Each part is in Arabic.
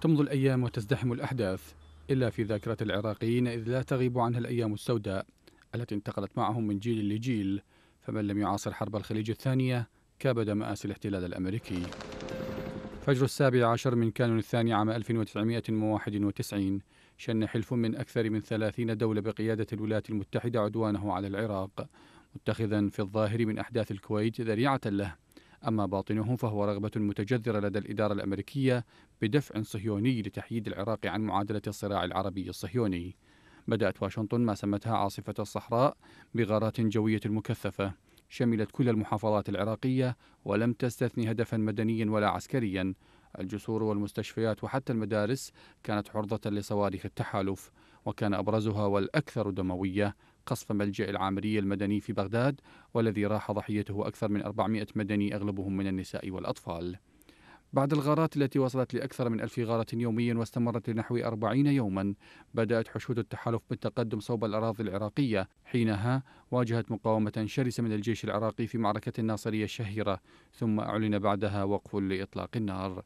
تمضي الأيام وتزدحم الأحداث إلا في ذاكرة العراقيين إذ لا تغيب عنها الأيام السوداء التي انتقلت معهم من جيل لجيل فمن لم يعاصر حرب الخليج الثانية كابد مآسي الاحتلال الأمريكي فجر السابع عشر من كانون الثاني عام 1991 شن حلف من أكثر من ثلاثين دولة بقيادة الولايات المتحدة عدوانه على العراق متخذا في الظاهر من أحداث الكويت ذريعة له أما باطنه فهو رغبة متجذرة لدى الإدارة الأمريكية بدفع صهيوني لتحييد العراق عن معادلة الصراع العربي الصهيوني بدأت واشنطن ما سمتها عاصفة الصحراء بغارات جوية مكثفة شملت كل المحافظات العراقية ولم تستثني هدفا مدنيا ولا عسكريا الجسور والمستشفيات وحتى المدارس كانت عرضة لصواريخ التحالف وكان أبرزها والأكثر دموية قصف ملجأ العامرية المدني في بغداد والذي راح ضحيته أكثر من 400 مدني أغلبهم من النساء والأطفال بعد الغارات التي وصلت لأكثر من ألف غارة يوميا واستمرت لنحو أربعين يوما بدأت حشود التحالف بالتقدم صوب الأراضي العراقية حينها واجهت مقاومة شرسة من الجيش العراقي في معركة الناصرية الشهيرة ثم أعلن بعدها وقف لإطلاق النار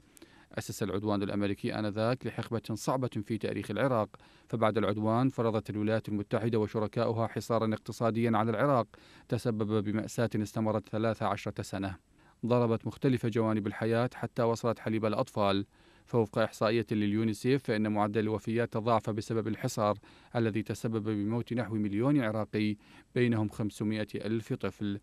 أسس العدوان الأمريكي آنذاك لحقبة صعبة في تاريخ العراق فبعد العدوان فرضت الولايات المتحدة وشركاؤها حصارا اقتصاديا على العراق تسبب بمأساة استمرت 13 سنة ضربت مختلف جوانب الحياة حتى وصلت حليب الأطفال فوفق إحصائية لليونيسيف فإن معدل الوفيات تضاعف بسبب الحصار الذي تسبب بموت نحو مليون عراقي بينهم 500 ألف طفل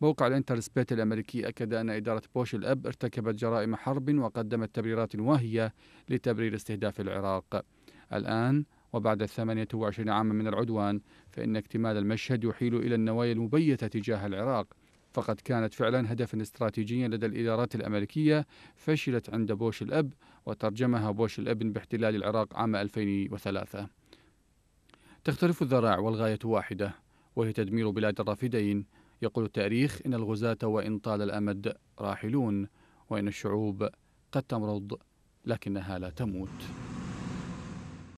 موقع الانترسبيت الأمريكي أكد أن إدارة بوش الأب ارتكبت جرائم حرب وقدمت تبريرات واهية لتبرير استهداف العراق الآن وبعد 28 عاما من العدوان فإن اكتمال المشهد يحيل إلى النوايا المبيتة تجاه العراق فقد كانت فعلا هدفا استراتيجيا لدى الإدارات الأمريكية فشلت عند بوش الأب وترجمها بوش الابن باحتلال العراق عام 2003 تختلف الذرائع والغاية واحدة وهي تدمير بلاد الرافدين يقول التاريخ إن الغزاة وإن طال الأمد راحلون وإن الشعوب قد تمرض لكنها لا تموت